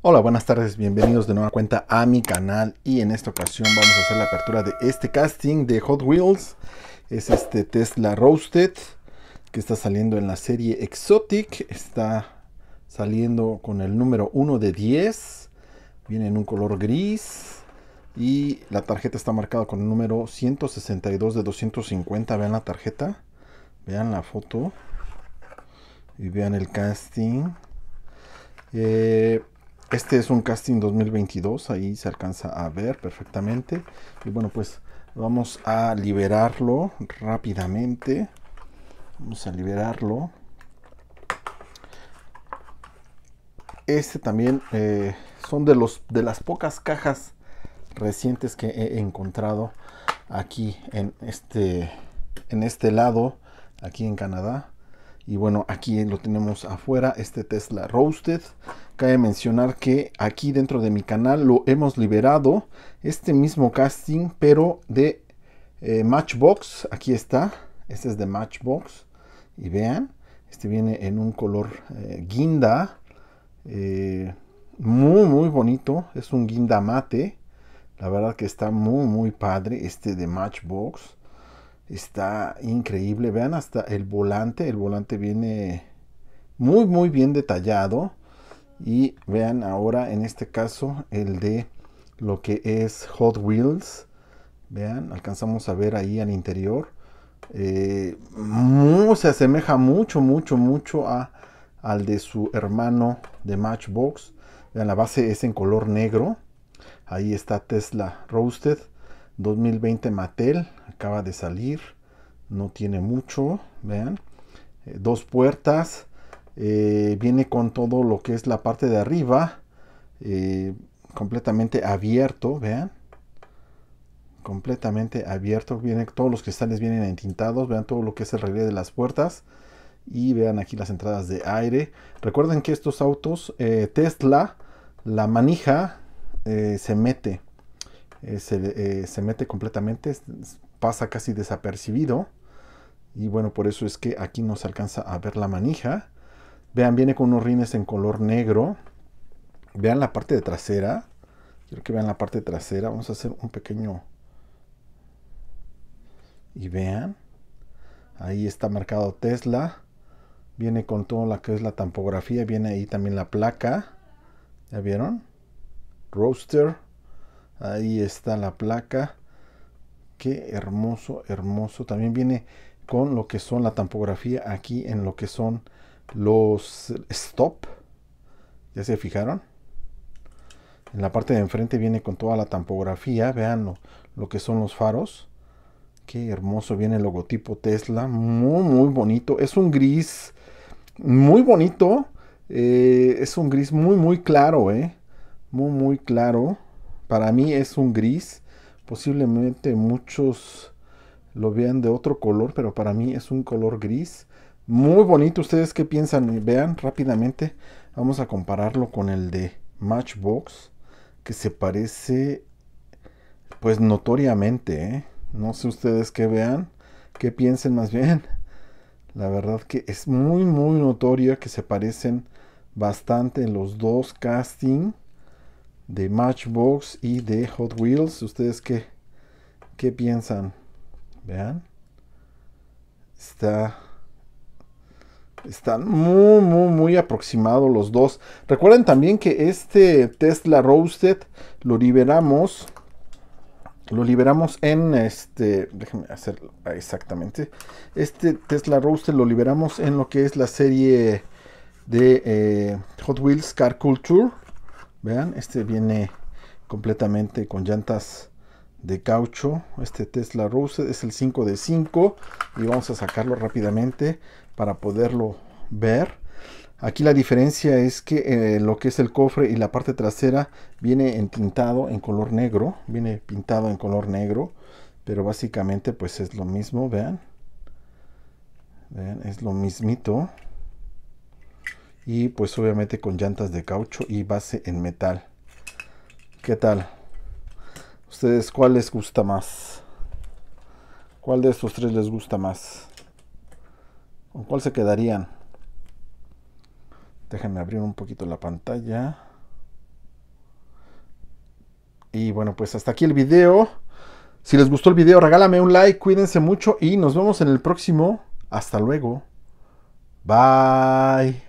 Hola, buenas tardes, bienvenidos de nueva cuenta a mi canal y en esta ocasión vamos a hacer la apertura de este casting de Hot Wheels. Es este Tesla Roasted que está saliendo en la serie Exotic, está saliendo con el número 1 de 10, viene en un color gris y la tarjeta está marcada con el número 162 de 250, vean la tarjeta, vean la foto y vean el casting. Eh, este es un casting 2022, ahí se alcanza a ver perfectamente. Y bueno, pues vamos a liberarlo rápidamente. Vamos a liberarlo. Este también eh, son de, los, de las pocas cajas recientes que he encontrado aquí en este, en este lado, aquí en Canadá. Y bueno, aquí lo tenemos afuera, este Tesla Roasted. Cabe mencionar que aquí dentro de mi canal lo hemos liberado, este mismo casting, pero de eh, Matchbox. Aquí está, este es de Matchbox. Y vean, este viene en un color eh, guinda, eh, muy muy bonito, es un guinda mate. La verdad que está muy muy padre este de Matchbox. Está increíble, vean hasta el volante, el volante viene muy muy bien detallado y vean ahora en este caso el de lo que es Hot Wheels vean alcanzamos a ver ahí al interior eh, se asemeja mucho mucho mucho a, al de su hermano de Matchbox vean la base es en color negro ahí está Tesla Roasted 2020 Mattel acaba de salir no tiene mucho vean eh, dos puertas eh, viene con todo lo que es la parte de arriba eh, completamente abierto vean completamente abierto viene todos los cristales vienen entintados vean todo lo que es el relieve de las puertas y vean aquí las entradas de aire recuerden que estos autos eh, Tesla la manija se mete se, se, mete completamente pasa casi desapercibido y bueno por eso es que aquí no se alcanza a ver la manija Vean, viene con unos rines en color negro. Vean la parte de trasera. Quiero que vean la parte trasera. Vamos a hacer un pequeño... Y vean. Ahí está marcado Tesla. Viene con todo lo que es la tampografía. Viene ahí también la placa. ¿Ya vieron? Roaster. Ahí está la placa. Qué hermoso, hermoso. También viene con lo que son la tampografía aquí en lo que son los stop, ¿ya se fijaron? En la parte de enfrente viene con toda la tampografía, vean lo, que son los faros. Qué hermoso viene el logotipo Tesla, muy muy bonito. Es un gris muy bonito, eh, es un gris muy muy claro, eh. Muy muy claro. Para mí es un gris, posiblemente muchos lo vean de otro color, pero para mí es un color gris muy bonito, ¿ustedes qué piensan? Vean rápidamente, vamos a compararlo con el de Matchbox, que se parece pues notoriamente, ¿eh? No sé ustedes qué vean, qué piensen más bien. La verdad que es muy muy notoria que se parecen bastante en los dos casting de Matchbox y de Hot Wheels. ¿Ustedes qué, qué piensan? Vean. Está están muy, muy, muy aproximados los dos. Recuerden también que este Tesla Roasted lo liberamos. Lo liberamos en este. Déjenme hacer exactamente. Este Tesla Roasted lo liberamos en lo que es la serie de eh, Hot Wheels Car Culture. Vean, este viene completamente con llantas de caucho. Este Tesla Roasted es el 5 de 5. Y vamos a sacarlo rápidamente para poderlo ver. Aquí la diferencia es que eh, lo que es el cofre y la parte trasera viene pintado en color negro, viene pintado en color negro, pero básicamente pues es lo mismo, vean. vean es lo mismito. Y pues obviamente con llantas de caucho y base en metal. ¿Qué tal? ¿Ustedes cuál les gusta más? ¿Cuál de estos tres les gusta más? ¿Con cuál se quedarían? Déjenme abrir un poquito la pantalla. Y bueno, pues hasta aquí el video. Si les gustó el video, regálame un like, cuídense mucho y nos vemos en el próximo. Hasta luego. Bye.